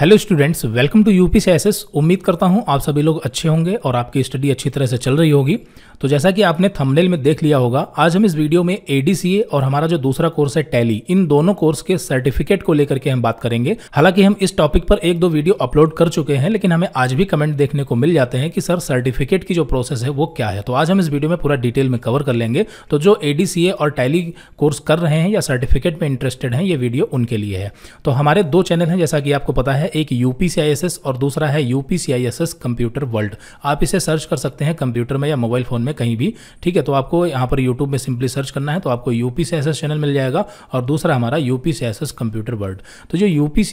hello students welcome to UP C S उम्मीद करता हूं आप सभी लोग अच्छे होंगे और आपकी स्टडी अच्छी तरह से चल रही होगी तो जैसा कि आपने थंबनेल में देख लिया होगा आज हम इस वीडियो में एडीसीए और हमारा जो दूसरा कोर्स है टैली इन दोनों कोर्स के सर्टिफिकेट को लेकर के हम बात करेंगे हालांकि हम इस टॉपिक पर एक दो वीडियो अपलोड कर चुके हैं लेकिन हमें आज भी कमेंट देखने को मिल जाते हैं कि सर सर्टिफिकेट की जो प्रोसेस है वो क्या है तो आज हम इस वीडियो में पूरा डिटेल में कवर कर लेंगे तो जो एडीसीए और टैली कोर्स कर रहे हैं या सर्टिफिकेट में इंटरेस्टेड हैं ये वीडियो उनके लिए है तो हमारे दो चैनल हैं जैसा कि आपको पता है है एक यूपी और दूसरा है यूपी कंप्यूटर वर्ल्ड आप इसे सर्च कर सकते हैं कंप्यूटर में या मोबाइल फ़ोन में कहीं भी ठीक है तो आपको यहाँ पर यूट्यूब में सिंपली सर्च करना है तो आपको यूपी चैनल मिल जाएगा और दूसरा हमारा यूपी कंप्यूटर वर्ल्ड तो जो UP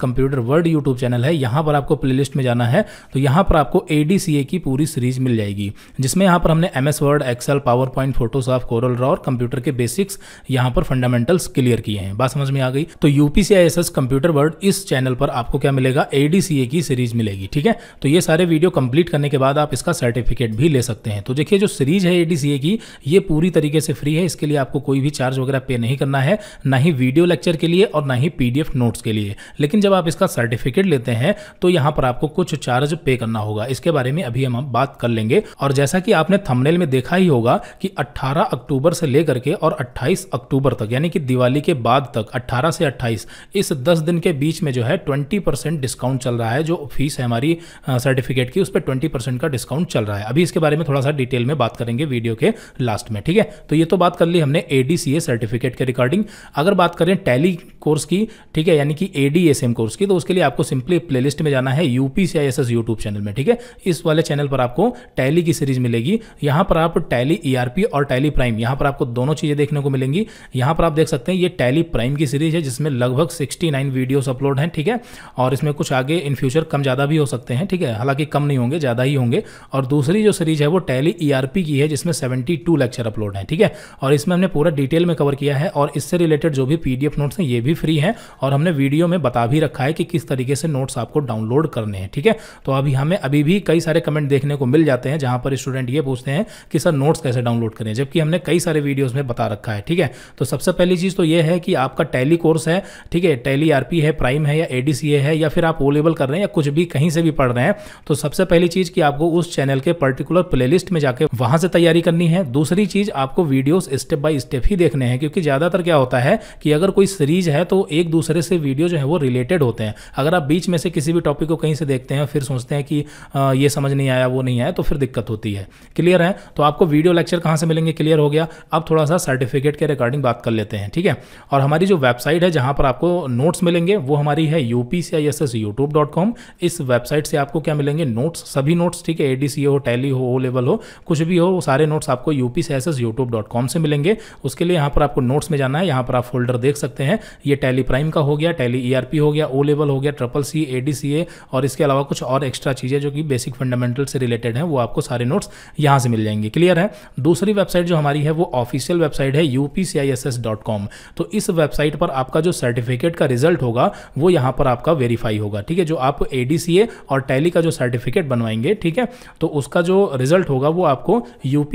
computer world YouTube channel है यहाँ पर आपको प्लेलिस्ट में जाना है तो यहाँ पर आपको ए की पूरी सीरीज मिल जाएगी जिसमें यहाँ पर हमने M Word Excel PowerPoint Photoshop Corel draw और कंप्यूटर के बेसिक्स यहाँ पर फंडामेंटल्स क्लियर किए हैं बात समझ में आ गई तो यूपीसीआईएसएस कंप्यूटर वर्ड इस चैनल पर आपको आपको क्या मिलेगा ए की सीरीज मिलेगी ठीक है तो ये सारे वीडियो कंप्लीट करने के बाद आप इसका सर्टिफिकेट भी ले सकते हैं तो देखिए जो सीरीज है ए की ये पूरी तरीके से फ्री है इसके लिए आपको कोई भी चार्ज वगैरह पे नहीं करना है ना ही वीडियो लेक्चर के लिए और ना ही पीडीएफ नोट्स के लिए लेकिन जब आप इसका सर्टिफिकेट लेते हैं तो यहाँ पर आपको कुछ चार्ज पे करना होगा इसके बारे में अभी हम बात कर लेंगे और जैसा कि आपने थंबनेल में देखा ही होगा कि 18 अक्टूबर से लेकर के और 28 अक्टूबर तक यानी कि दिवाली के बाद तक 18 से 28 इस 10 दिन के बीच में जो है परसेंट डिस्काउंट चल रहा है जो फीस है हमारी सर्टिफिकेट की उस पर ट्वेंटी परसेंट का डिस्काउंट चल रहा है अभी इसके बारे में थोड़ा सा डिटेल में बात करेंगे वीडियो के लास्ट में ठीक है तो ये तो बात कर ली हमने ए सर्टिफिकेट के रिकॉर्डिंग अगर बात करें टैली कोर्स की ठीक है यानी कि A D S M course की तो उसके लिए आपको सिंपली प्लेलिस्ट में जाना है U P C I S S YouTube channel में ठीक है इस वाले चैनल पर आपको टैली की सीरीज मिलेगी यहाँ पर आप टैली ई आर पी और टैली प्राइम यहाँ पर आपको दोनों चीज़ें देखने को मिलेंगी यहाँ पर आप देख सकते हैं ये टैली प्राइम की सीरीज है जिसमें लगभग सिक्सटी नाइन वीडियोज़ अपलोड हैं ठीक है और इसमें कुछ आगे इन फ्यूचर कम ज़्यादा भी हो सकते हैं ठीक है हालांकि कम नहीं होंगे ज़्यादा ही होंगे और दूसरी जो सीरीज है वो टैली ई आर पी की है जिसमें सेवेंटी टू लेक्चर अपलोड हैं ठीक है और इसमें हमने पूरा डिटेल में कवर किया है और इससे रिलेटेड जो भी पी डी एफ नोट्स हैं ये भी भी फ्री हैं और हमने वीडियो में बता भी रखा है कि किस तरीके से नोट्स आपको डाउनलोड करने हैं ठीक है तो अभी हमें अभी भी कई सारे कमेंट देखने को मिल जाते हैं जहाँ पर स्टूडेंट ये पूछते हैं कि सर नोट्स कैसे डाउनलोड करें जबकि हमने कई सारे वीडियोज़ में बता रखा है ठीक है तो सबसे पहली चीज़ तो ये है कि आपका टैली कोर्स है ठीक है टैली आर है प्राइम है या ए है या फिर आप ओ लेवल कर रहे हैं या कुछ भी कहीं से भी पढ़ रहे हैं तो सबसे पहली चीज़ कि आपको उस चैनल के पर्टिकुलर प्लेलिस्ट में जाकर वहां से तैयारी करनी है दूसरी चीज़ आपको वीडियोस स्टेप बाय स्टेप ही देखने हैं क्योंकि ज़्यादातर क्या होता है कि अगर कोई सीरीज है है तो एक दूसरे से वीडियो जो है वो रिलेटेड होते हैं अगर आप बीच में से किसी भी टॉपिक को कहीं से देखते हैं फिर सोचते हैं कि आ, ये समझ नहीं आया वो नहीं आया तो फिर दिक्कत होती है क्लियर है तो आपको वीडियो लेक्चर कहाँ से मिलेंगे क्लियर हो गया अब थोड़ा सा सर्टिफिकेट के रिगार्डिंग बात कर लेते हैं ठीक है और हमारी जो वेबसाइट है जहाँ पर आपको नोट्स मिलेंगे वो हमारी है यू पी इस वेबसाइट से आपको क्या मिलेंगे नोट्स सभी नोट्स ठीक है ए डी सी हो टैली हो ओ लेवल हो कुछ भी हो वो सारे नोट्स आपको यू पी से मिलेंगे उसके लिए यहाँ पर आपको नोट्स में जाना है यहाँ पर आप फोल्डर देख सकते हैं ये ये टैली प्राइम का हो गया टैली ईआरपी e हो गया ओ लेवल हो गया ट्रिपल सी ए और इसके अलावा कुछ और एक्स्ट्रा चीज़ें जो कि बेसिक फंडामेंटल से रिलेटेड हैं वो आपको सारे नोट्स यहाँ से मिल जाएंगे क्लियर है दूसरी वेबसाइट जो हमारी है वो ऑफिशियल वेबसाइट है यू तो इस वेबसाइट पर आपका जो सर्टिफिकेट का रिजल्ट होगा वो यहाँ पर आपका वेरीफाई होगा ठीक है जो आप ए और टैली का जो सर्टिफिकेट बनवाएंगे ठीक है तो उसका जो रिजल्ट होगा वो आपको यू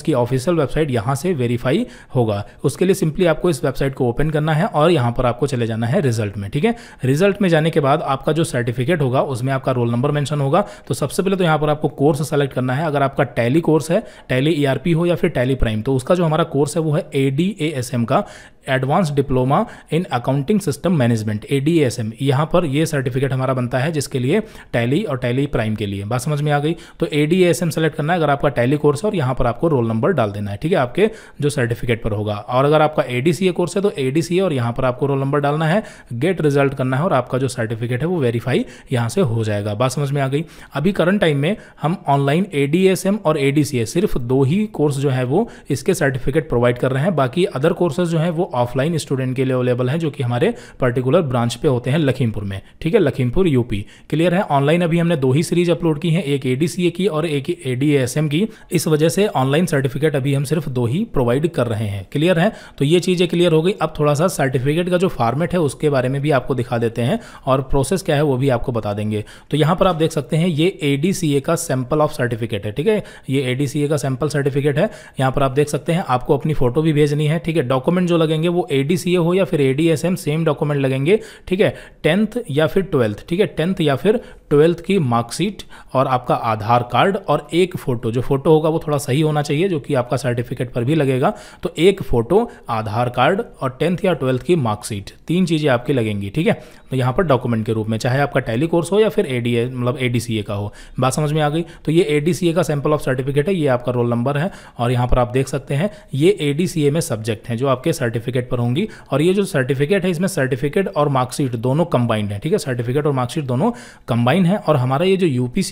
इसकी ऑफिशियल वेबसाइट यहाँ से वेरीफाई होगा उसके लिए सिंपली आपको इस वेबसाइट को ओपन करना है और और यहाँ पर आपको चले जाना है रिजल्ट में ठीक है रिजल्ट में जाने के बाद आपका जो सर्टिफिकेट होगा उसमें आपका रोल नंबर मैंशन होगा तो सबसे पहले तो यहाँ पर आपको कोर्स सेलेक्ट करना है अगर आपका टैली कोर्स है टैली ई e हो या फिर टैली प्राइम तो उसका जो हमारा कोर्स है वो है ए का advance diploma in accounting system management A D S M यहाँ पर यह सर्टिफिकेट हमारा बनता है जिसके लिए टैली और टैली प्राइम के लिए बात समझ में आ गई तो A D S M select करना है अगर आपका टैली कोर्स है और यहाँ पर आपको रोल नंबर डाल देना है ठीक है आपके जो सर्टिफिकेट पर होगा और अगर आपका A D C A course है तो ए डी सी ए और यहाँ पर आपको रोल नंबर डालना है गेट रिजल्ट करना है और आपका जो सर्टिफिकेट है वो वेरीफाई यहाँ से हो जाएगा बात समझ में आ गई अभी करंट टाइम में हम online A D S M और ए डी सी ए सिर्फ दो ही कोर्स जो है वो इसके सर्टिफिकेट प्रोवाइड कर रहे हैं बाकी अदर कोर्सेज जो है वो ऑफलाइन स्टूडेंट के लिए अवेलेबल हैं जो कि हमारे पर्टिकुलर ब्रांच पे होते हैं लखीमपुर में ठीक है लखीमपुर यूपी क्लियर है ऑनलाइन अभी हमने दो ही सीरीज अपलोड की है एक एडीसीए की और एक एडीएसएम की इस वजह से ऑनलाइन सर्टिफिकेट अभी हम सिर्फ दो ही प्रोवाइड कर रहे हैं क्लियर है तो ये चीज़ें क्लियर हो गई अब थोड़ा सा सर्टिफिकेट का जो फॉर्मेट है उसके बारे में भी आपको दिखा देते हैं और प्रोसेस क्या है वो भी आपको बता देंगे तो यहां पर आप देख सकते हैं ये ए का सैंपल ऑफ सर्टिफिकेट है ठीक है ये ए का सैंपल सर्टिफिकेट है यहां पर आप देख सकते हैं आपको अपनी फोटो भी भेजनी है ठीक है डॉक्यूमेंट जो लगेंगे लगेंगे वो ए हो या फिर ए सेम डॉक्यूमेंट लगेंगे ठीक है टेंथ या फिर ट्वेल्थ ठीक है टेंथ या फिर ट्वेल्थ की मार्कशीट और आपका आधार कार्ड और एक फ़ोटो जो फ़ोटो होगा वो थोड़ा सही होना चाहिए जो कि आपका सर्टिफिकेट पर भी लगेगा तो एक फ़ोटो आधार कार्ड और टेंथ या ट्वेल्थ की मार्कशीट तीन चीज़ें आपकी लगेंगी ठीक है तो यहाँ पर डॉक्यूमेंट के रूप में चाहे आपका टैली कोर्स हो या फिर ए मतलब ए का हो बात समझ में आ गई तो ये ए का सैंपल ऑफ सर्टिफिकेट है ये आपका रोल नंबर है और यहाँ पर आप देख सकते हैं ये ए में सब्जेक्ट हैं जो आपके सर्टिफिकेट पर होंगी और ये जो सर्टिफिकेट है इसमें सर्टिफिकेट और मार्कशीट दोनों कंबाइंड है ठीक है सर्टिफिकेट और मार्कशीट दोनों कंबाइंड ऑनलाइन है और हमारा ये जो यू पी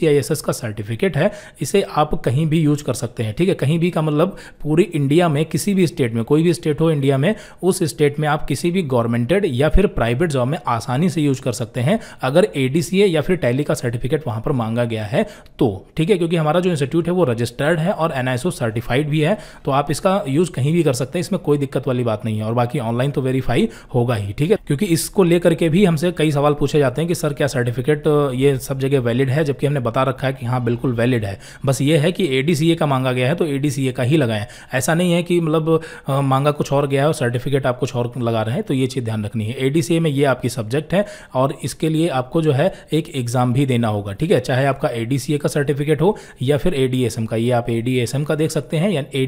का सर्टिफिकेट है इसे आप कहीं भी यूज कर सकते हैं ठीक है कहीं भी का मतलब पूरी इंडिया में किसी भी स्टेट में कोई भी स्टेट हो इंडिया में उस स्टेट में आप किसी भी गवर्नमेंटेड या फिर प्राइवेट जॉब में आसानी से यूज कर सकते हैं अगर ए या फिर टैली का सर्टिफिकेट वहाँ पर मांगा गया है तो ठीक है क्योंकि हमारा जो इंस्टीट्यूट है वो रजिस्टर्ड है और एन सर्टिफाइड भी है तो आप इसका यूज कहीं भी कर सकते हैं इसमें कोई दिक्कत वाली बात नहीं है और बाकी ऑनलाइन तो वेरीफाई होगा ही ठीक है क्योंकि इसको लेकर के भी हमसे कई सवाल पूछे जाते हैं कि सर क्या सर्टिफिकेट ये सब जगह वैलिड है जबकि हमने बता रखा है कि हाँ बिल्कुल वैलिड है बस ये है कि ए का मांगा गया है तो ए का ही लगाएं ऐसा नहीं है कि मतलब मांगा कुछ और गया है और सर्टिफिकेट आप कुछ और लगा रहे हैं तो ये चीज़ ध्यान रखनी है ए में ये आपकी सब्जेक्ट है और इसके लिए आपको जो है एक एग्ज़ाम भी देना होगा ठीक है चाहे आपका ए का सर्टिफिकेट हो या फिर ए का ये आप ए का देख सकते हैं या ए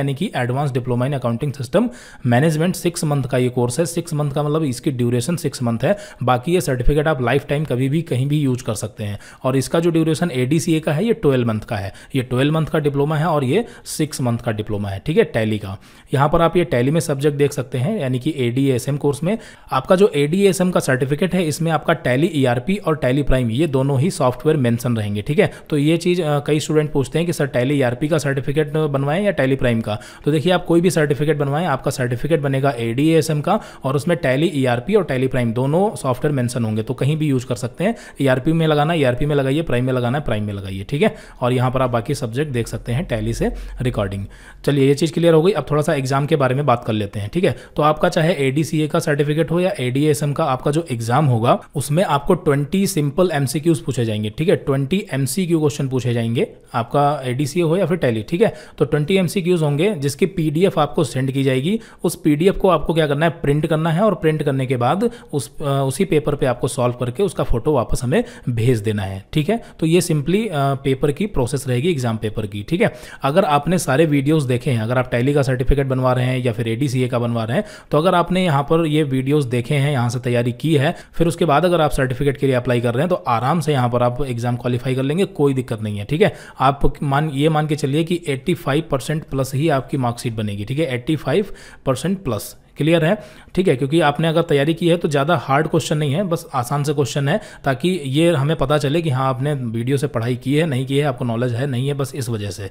यानी कि advance diploma in accounting system management six month का ये कोर्स है सिक्स मंथ का मतलब इसकी ड्यूरेशन सिक्स मंथ है बाकी ये सर्टिफिकेट आप लाइफ टाइम कभी भी कहीं भी यूज कर कर सकते हैं और इसका जो ड्यूरेशन ए का है ये ट्वेल्व मंथ का है ये ट्वेल्व मंथ का डिप्लोमा है और ये सिक्स मंथ का डिप्लोमा है ठीक है टैली का यहाँ पर आप ये टैली में सब्जेक्ट देख सकते हैं यानी कि ए कोर्स में आपका जो ए का सर्टिफिकेट है इसमें आपका टैली ई e और टैली प्राइम ये दोनों ही सॉफ्टवेयर मैंसन रहेंगे ठीक है तो ये चीज़ कई स्टूडेंट पूछते हैं कि सर टैली ई e का सर्टिफिकेट बनवाएं या टैली प्राइम का तो देखिए आप कोई भी सर्टिफिकेट बनवाएं आपका सर्टिफिकेट बनेगा ए का और उसमें टैली ई e और टैली प्राइम दोनों सॉफ्टवेयर मैंसन होंगे तो कहीं भी यूज कर सकते हैं ई में लगाना है ईआरपी e में लगाइए प्राइम में लगाना है प्राइम में लगाइए ठीक है और यहाँ पर आप बाकी सब्जेक्ट देख सकते हैं टैली से रिकॉर्डिंग चलिए ये चीज़ क्लियर हो गई अब थोड़ा सा एग्जाम के बारे में बात कर लेते हैं ठीक है तो आपका चाहे ए का सर्टिफिकेट हो या ए का आपका जो एग्जाम होगा उसमें आपको ट्वेंटी सिंपल एम पूछे जाएंगे ठीक है ट्वेंटी एम क्वेश्चन पूछे जाएंगे आपका ए हो या फिर टैली ठीक है तो ट्वेंटी एम होंगे जिसकी पी आपको सेंड की जाएगी उस पी को आपको क्या करना है प्रिंट करना है और प्रिंट करने के बाद उस उसी पेपर पे आपको सॉल्व करके उसका फोटो वापस हमें भेज देना है ठीक है तो ये सिंपली पेपर की प्रोसेस रहेगी एग्जाम पेपर की ठीक है अगर आपने सारे वीडियोस देखे हैं अगर आप टैली का सर्टिफिकेट बनवा रहे हैं या फिर एडीसीए का बनवा रहे हैं तो अगर आपने यहाँ पर ये वीडियोस देखे हैं यहाँ से तैयारी की है फिर उसके बाद अगर आप सर्टिफिकेट के लिए अप्लाई कर रहे हैं तो आराम से यहाँ पर आप एग्जाम क्वालिफाई कर लेंगे कोई दिक्कत नहीं है ठीक है आप मान ये मान के चलिए कि एट्टी परसेंट प्लस ही आपकी मार्कशीट बनेगी ठीक है एट्टी परसेंट प्लस क्लियर है ठीक है क्योंकि आपने अगर तैयारी की है तो ज़्यादा हार्ड क्वेश्चन नहीं है बस आसान से क्वेश्चन है ताकि ये हमें पता चले कि हाँ आपने वीडियो से पढ़ाई की है नहीं की है आपको नॉलेज है नहीं है बस इस वजह से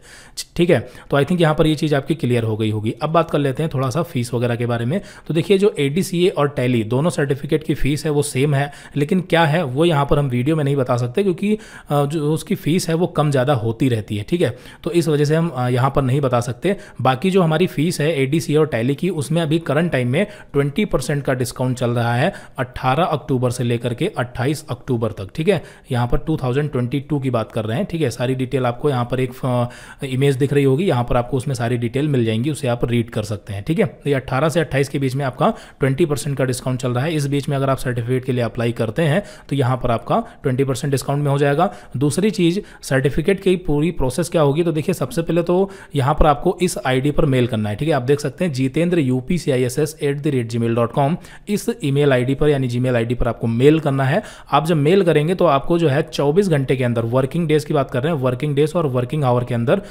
ठीक है तो आई थिंक यहाँ पर ये चीज़ आपकी क्लियर हो गई होगी अब बात कर लेते हैं थोड़ा सा फीस वगैरह के बारे में तो देखिए जो ए और टैली दोनों सर्टिफिकेट की फ़ीस है वो सेम है लेकिन क्या है वो यहाँ पर हम वीडियो में नहीं बता सकते क्योंकि जो उसकी फ़ीस है वो कम ज़्यादा होती रहती है ठीक है तो इस वजह से हम यहाँ पर नहीं बता सकते बाकी जो हमारी फ़ीस है ए और टैली की उसमें अभी करंट टाइम में ट्वेंटी परसेंट का डिस्काउंट चल रहा है अट्ठारह अक्टूबर से लेकर के अट्ठाईस अक्टूबर तक ठीक है यहां पर टू की बात कर रहे हैं ठीक है सारी डिटेल आपको यहां पर एक इमेज दिख रही होगी यहां पर आपको उसमें सारी डिटेल मिल जाएंगी उसे आप रीड कर सकते हैं ठीक है ये अट्ठारह से अट्ठाईस के बीच में आपका ट्वेंटी का डिस्काउंट चल रहा है इस बीच में अगर आप सर्टिफिकेट के लिए अप्लाई करते हैं तो यहां पर आपका ट्वेंटी परसेंट डिस्काउंट में हो जाएगा दूसरी चीज़ सर्टिफिकेट की पूरी प्रोसेस क्या होगी तो देखिए सबसे पहले तो यहां पर आपको इस आईडी पर मेल करना है ठीक है आप देख सकते हैं Jitendra UP C I S S S at the rate Gmail dot com इस आई डी पर यानी आई डी पर आपको मेल करना है आप जब मेल करेंगे तो आपको जो है चौबीस घंटे के अंदर वर्किंग डेज की बात कर रहे हैं वर्किंग डेज और वर्किंग आवर के अंदर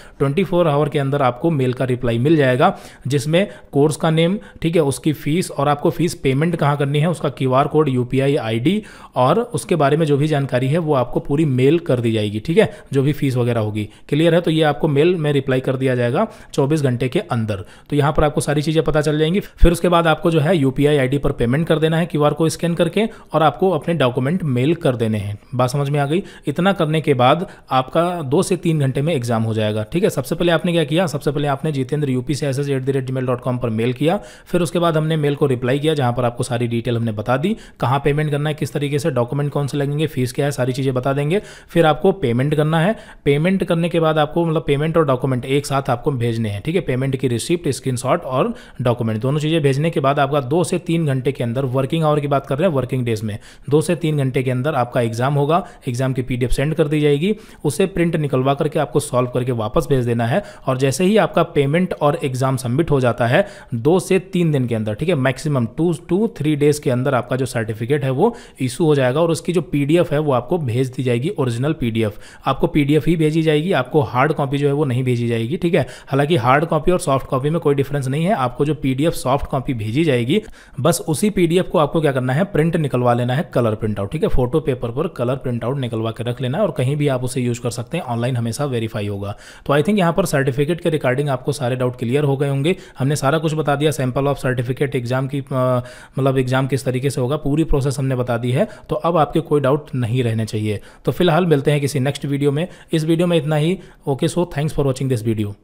फोर आवर के अंदर आपको मेल का रिप्लाई मिल जाएगा जिसमें कोर्स का नेम ठीक है उसकी फीस और आपको फीस पेमेंट कहाँ करनी है उसका क्यू कोड यू पी और उसके बारे में जो भी जानकारी है वो आपको पूरी मेल कर दी जाएगी ठीक है जो भी फीस वगैरह होगी क्लियर है तो ये आपको मेल में रिप्लाई कर दिया जाएगा चौबीस घंटे के अंदर तो यहाँ पर आपको सारी चीज़ें पता चल जाएंगी फिर उसके बाद आपको जो है यू पी पर पेमेंट कर देना है क्यू को स्कैन करके और आपको अपने डॉक्यूमेंट मेल कर देने हैं बात समझ में आ गई इतना करने के बाद आपका दो से तीन घंटे में एग्जाम हो जाएगा ठीक है सबसे पहले आपने क्या किया सबसे पहले आपने Jitendra UP C S the rate Gmail dot com पर मेल किया फिर उसके बाद हमने मेल को रिप्लाई किया जहां पर आपको सारी डिटेल हमने बता दी कहाँ पेमेंट करना है किस तरीके से डॉक्यूमेंट कौन से लगेंगे फीस क्या है सारी चीज़ें बता देंगे फिर आपको पेमेंट करना है पेमेंट करने के बाद आपको मतलब पेमेंट और डॉक्यूमेंट एक साथ आपको भेजने हैं ठीक है पेमेंट की रिसिप्ट स्क्रीन और डॉक्यूमेंट दोनों चीज़ें भेजने के बाद आपका दो से तीन घंटे के अंदर वर्किंग आवर की बात कर रहे हैं वर्किंग डेज में दो से तीन घंटे के अंदर आपका एग्जाम होगा एग्जाम की पीडीएफ सेंड कर दी जाएगी उसे प्रिंट निकलवा करके आपको सॉल्व करके वापस भेज देना है और जैसे ही आपका पेमेंट और एग्जाम सबमिट हो जाता है दो से तीन दिन के अंदर ठीक है maximum two two three days के अंदर आपका जो सर्टिफिकेट है वो इशू हो जाएगा और उसकी जो पीडीएफ है वो आपको भेज दी जाएगी ओरिजिनल पीडीएफ आपको पीडीएफ ही भेजी जाएगी आपको हार्ड कॉपी जो है वो नहीं भेजी जाएगी ठीक है हालांकि हार्ड कॉपी और सॉफ्ट कॉपी में कोई डिफरेंस नहीं है आपको जो पीडीएफ सॉफ्ट कॉपी भेजी जाएगी बस उसी पीडीएफ को आपको क्या करना है प्रिंट निकलवा लेना है कलर प्रिंट आउट ठीक है फोटो पेपर पर कलर प्रिंट आउट निकलवा के रख लेना और कहीं भी आप उसे यूज कर सकते हैं ऑनलाइन हमेशा वेरीफाई होगा तो आई थिंक यहाँ पर सर्टिफिकेट के रिकॉर्डिंग आपको सारे डाउट क्लियर हो गए होंगे हमने सारा कुछ बता दिया सैंपल ऑफ सर्टिफिकेट एग्जाम की मतलब एग्जाम किस तरीके से होगा पूरी प्रोसेस हमने बता दी है तो अब आपके कोई डाउट नहीं रहने चाहिए तो फिलहाल मिलते हैं किसी नेक्स्ट वीडियो में इस वीडियो में इतना ही okay so thanks for watching this video